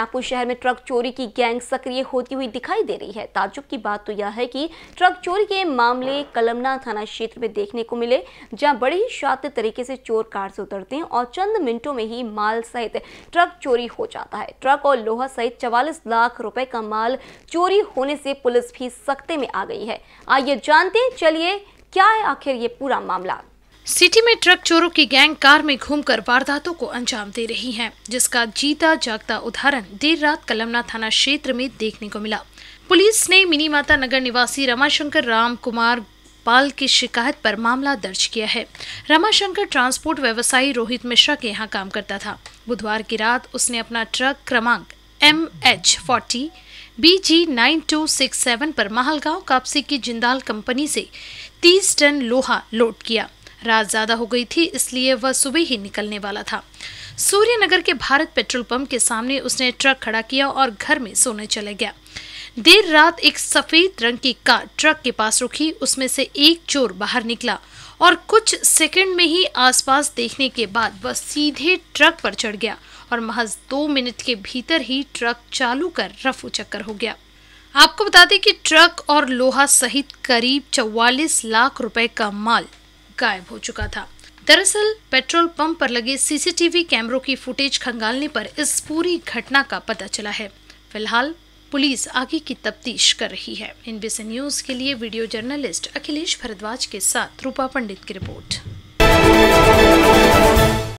नागपुर शहर में ट्रक चोरी की गैंग सक्रिय होती हुई दिखाई दे रही है ताजुब की बात तो यह है कि ट्रक चोरी के मामले कलमना थाना क्षेत्र में देखने को मिले जहां बड़े ही शात तरीके से चोर कार से उतरते हैं और चंद मिनटों में ही माल सहित ट्रक चोरी हो जाता है ट्रक और लोहा सहित चवालीस लाख रुपए का माल चोरी होने से पुलिस भी सख्ते में आ गई है आइए जानते चलिए क्या है आखिर ये पूरा मामला सिटी में ट्रक चोरों की गैंग कार में घूमकर वारदातों को अंजाम दे रही है जिसका जीता जागता उदाहरण देर रात कलमना थाना क्षेत्र में देखने को मिला पुलिस ने मिनी माता नगर निवासी रमाशंकर राम कुमार पाल की शिकायत पर मामला दर्ज किया है रमाशंकर ट्रांसपोर्ट व्यवसायी रोहित मिश्रा के यहाँ काम करता था बुधवार की रात उसने अपना ट्रक क्रमांक M H forty B G nine two six seven पर महलगांव कापसी की जिंदाल कंपनी से तीस टन लोहा लोड किया रात ज़्यादा हो गई थी इसलिए वह सुबह ही निकलने वाला था सूर्यनगर के भारत पेट्रोल पंप के सामने उसने ट्रक खड़ा किया और घर में सोने चले गया देर रात एक सफ़ेद रंग की कार ट्रक के पास रुकी उसमें से एक चोर बाहर निकला और कुछ सेकंड में ही आसपास देखने के बाद वह सीधे ट्रक पर चढ़ गया और महज दो मिनट के भीतर ही ट्रक चालू कर रफू चक्कर हो गया आपको बता दें कि ट्रक और लोहा सहित करीब 44 लाख रुपए का माल गायब हो चुका था दरअसल पेट्रोल पंप पर लगे सीसीटीवी कैमरों की फुटेज खंगालने पर इस पूरी घटना का पता चला है फिलहाल पुलिस आगे की तफ्तीश कर रही है इनबीसी न्यूज के लिए वीडियो जर्नलिस्ट अखिलेश भारद्वाज के साथ रूपा पंडित की रिपोर्ट